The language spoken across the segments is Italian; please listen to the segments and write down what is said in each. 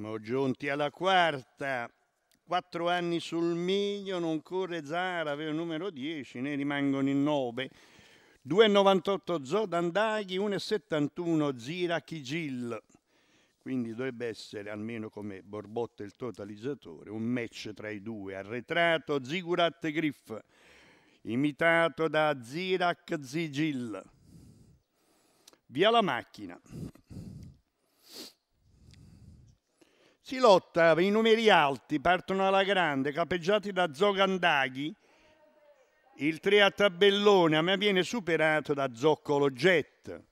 Siamo giunti alla quarta. Quattro anni sul miglio, non corre Zara aveva il numero 10, ne rimangono in 9. 2,98 Zodandaghi, 1,71 Zira Kigil. Quindi dovrebbe essere, almeno come Borbotta il totalizzatore, un match tra i due. Arretrato Zigurat Griff, imitato da Zirak Zigil. Via la macchina. Si lotta i numeri alti, partono alla grande, capeggiati da Zogandaghi. Il 3 a tabellone, ma viene superato da Zoccolo Jet.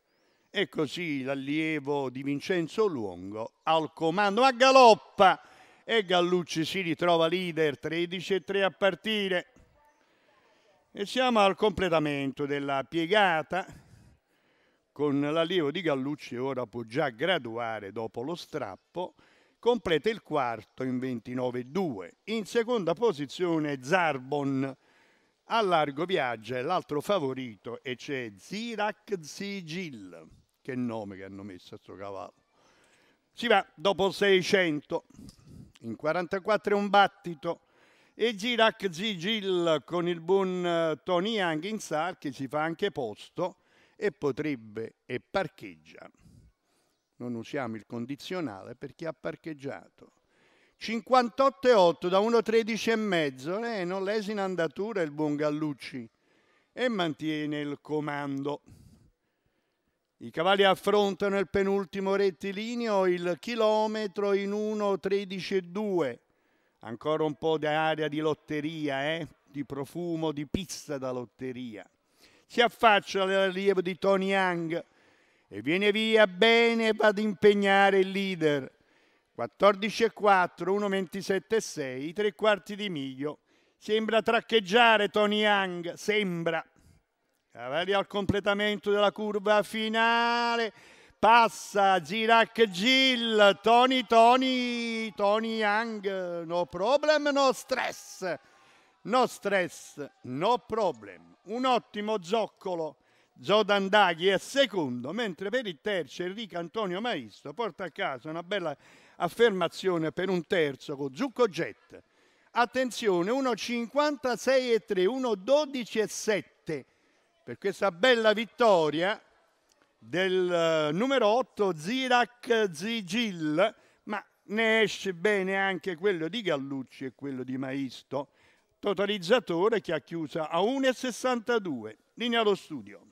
E così l'allievo di Vincenzo Luongo al comando a galoppa e Gallucci si ritrova leader 13 e 3 a partire. E siamo al completamento della piegata con l'allievo di Gallucci ora può già graduare dopo lo strappo completa il quarto in 29,2. In seconda posizione Zarbon, a largo viaggio è l'altro favorito e c'è Zirak Zigil, Che nome che hanno messo a sto cavallo. Si va dopo 600, in 44 è un battito e Zirak Zigil con il buon eh, Tony in Anginsar che si fa anche posto e potrebbe e parcheggia non usiamo il condizionale per chi ha parcheggiato. 58,8 da 1,13,5, eh, non lesina andatura il buon Gallucci e mantiene il comando. I cavalli affrontano il penultimo rettilineo, il chilometro in 1,13,2. Ancora un po' di aria di lotteria, eh? di profumo, di pizza da lotteria. Si affaccia l'allievo di Tony Young, e viene via bene ad impegnare il leader. 14 e 4 1 27 14,4, 1,27,6, tre quarti di miglio. Sembra traccheggiare Tony Young, sembra. Cavalli al completamento della curva finale. Passa Girac Gill, Tony, Tony, Tony Young, no problem, no stress, no stress, no problem. Un ottimo zoccolo Zodan Daghi è secondo, mentre per il terzo Enrico Antonio Maisto porta a casa una bella affermazione per un terzo con Zucco Jet. Attenzione, e 3, e 7 per questa bella vittoria del eh, numero 8 Zirac Zigil, ma ne esce bene anche quello di Gallucci e quello di Maisto, totalizzatore che ha chiuso a 1,62. Linea allo studio.